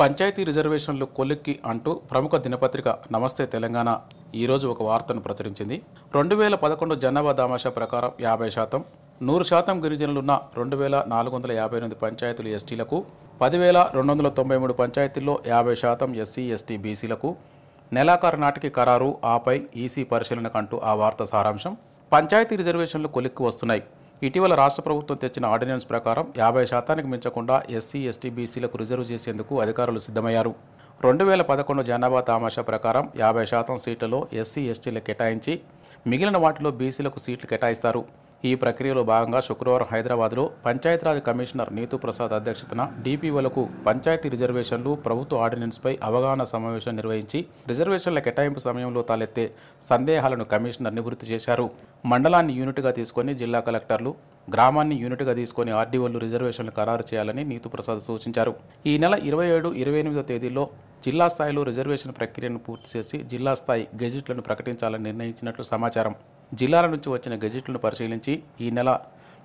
పంచాయతీ రిజర్వేషన్లు కొలిక్కి అంటూ ప్రముఖ దినపత్రిక నమస్తే తెలంగాణ ఈరోజు ఒక వార్తను ప్రచురించింది రెండు వేల పదకొండు జనాభా దామాషా ప్రకారం యాభై శాతం నూరు శాతం గిరిజనులున్న రెండు వేల నాలుగు వందల యాభై ఎనిమిది పంచాయతీలు ఎస్టీలకు పదివేల రెండు వందల తొంభై మూడు పంచాయతీల్లో యాభై శాతం ఎస్సీ ఎస్టీ బీసీలకు నెలాఖరు నాటికి ఖరారు ఆపై ఈసీ పరిశీలనకంటూ ఆ వార్త సారాంశం పంచాయతీ రిజర్వేషన్లు కొలిక్కి వస్తున్నాయి ఇటీవల రాష్ట్ర ప్రభుత్వం తెచ్చిన ఆర్డినెన్స్ ప్రకారం యాభై శాతానికి మించకుండా ఎస్సీ ఎస్టీ బీసీలకు రిజర్వ్ చేసేందుకు అధికారులు సిద్ధమయ్యారు రెండు వేల పదకొండు జనాభా తామాషా ప్రకారం యాభై శాతం సీట్లలో ఎస్సీ ఎస్టీలకు కేటాయించి మిగిలిన వాటిలో బీసీలకు సీట్లు కేటాయిస్తారు ఈ ప్రక్రియలో భాగంగా శుక్రవారం హైదరాబాద్లో పంచాయతీరాజ్ కమిషనర్ నీతు ప్రసాద్ అధ్యక్షతన డీపీఓలకు పంచాయతీ రిజర్వేషన్లు ప్రభుత్వ ఆర్డినెన్స్పై అవగాహన సమావేశం నిర్వహించి రిజర్వేషన్ల కేటాయింపు సమయంలో తలెత్తే సందేహాలను కమిషనర్ నివృత్తి చేశారు మండలాన్ని యూనిట్గా తీసుకొని జిల్లా కలెక్టర్లు గ్రామాన్ని యూనిట్గా తీసుకొని ఆర్డీఓలు రిజర్వేషన్లు ఖరారు చేయాలని నీతు ప్రసాద్ సూచించారు ఈ నెల ఇరవై ఏడు ఇరవై ఎనిమిదో తేదీలో జిల్లా స్థాయిలో రిజర్వేషన్ ప్రక్రియను పూర్తి చేసి జిల్లా స్థాయి గెజిట్లను ప్రకటించాలని నిర్ణయించినట్లు సమాచారం జిల్లాల నుంచి వచ్చిన గెజిట్లను పరిశీలించి ఈ నెల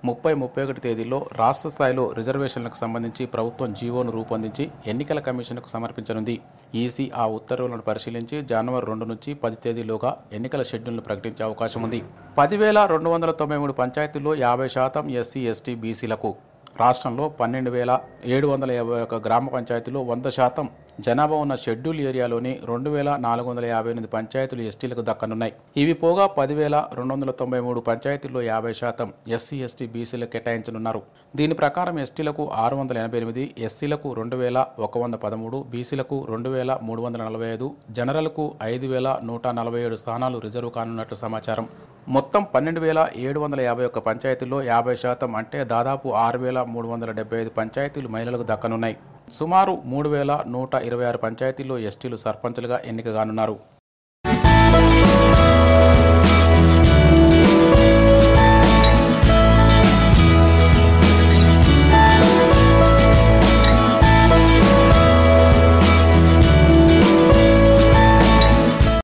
ముప్పై ముప్పై ఒకటి తేదీల్లో రాష్ట్ర స్థాయిలో రిజర్వేషన్లకు సంబంధించి ప్రభుత్వం జీవోను రూపొందించి ఎన్నికల కమిషన్కు సమర్పించనుంది ఈసీ ఆ ఉత్తర్వులను పరిశీలించి జనవరి రెండు నుంచి పది తేదీలోగా ఎన్నికల షెడ్యూల్ను ప్రకటించే అవకాశం ఉంది పదివేల రెండు వందల తొంభై మూడు పంచాయతీల్లో యాభై శాతం ఎస్సీ ఎస్టీ బీసీలకు రాష్ట్రంలో పన్నెండు వేల ఏడు వందల యాభై ఒక గ్రామ పంచాయతీలు వంద శాతం జనాభా ఉన్న షెడ్యూల్ ఏరియాలోని రెండు వేల నాలుగు వందల యాభై ఎనిమిది పంచాయతీలు ఎస్టీలకు దక్కనున్నాయి ఇవి పోగా పదివేల రెండు వందల తొంభై మూడు పంచాయతీల్లో యాభై శాతం ఎస్సీ ఎస్టీ బీసీలకు కేటాయించనున్నారు దీని ప్రకారం ఎస్టీలకు ఆరు వందల ఎనభై ఎనిమిది ఎస్సీలకు రెండు వేల ఒక వంద పదమూడు బీసీలకు రెండు వేల మూడు వందల నలభై ఐదు జనరల్కు ఐదు వేల నూట నలభై ఏడు స్థానాలు రిజర్వ్ కానున్నట్లు సమాచారం మొత్తం పన్నెండు వేల ఏడు వందల యాభై ఒక్క పంచాయతీల్లో యాభై శాతం అంటే దాదాపు ఆరు వేల మూడు వందల డెబ్బై ఐదు పంచాయతీలు మహిళలకు దక్కనున్నాయి సుమారు మూడు వేల నూట ఇరవై ఆరు పంచాయతీల్లో ఎస్టీలు సర్పంచ్లుగా ఎన్నికగానున్నారు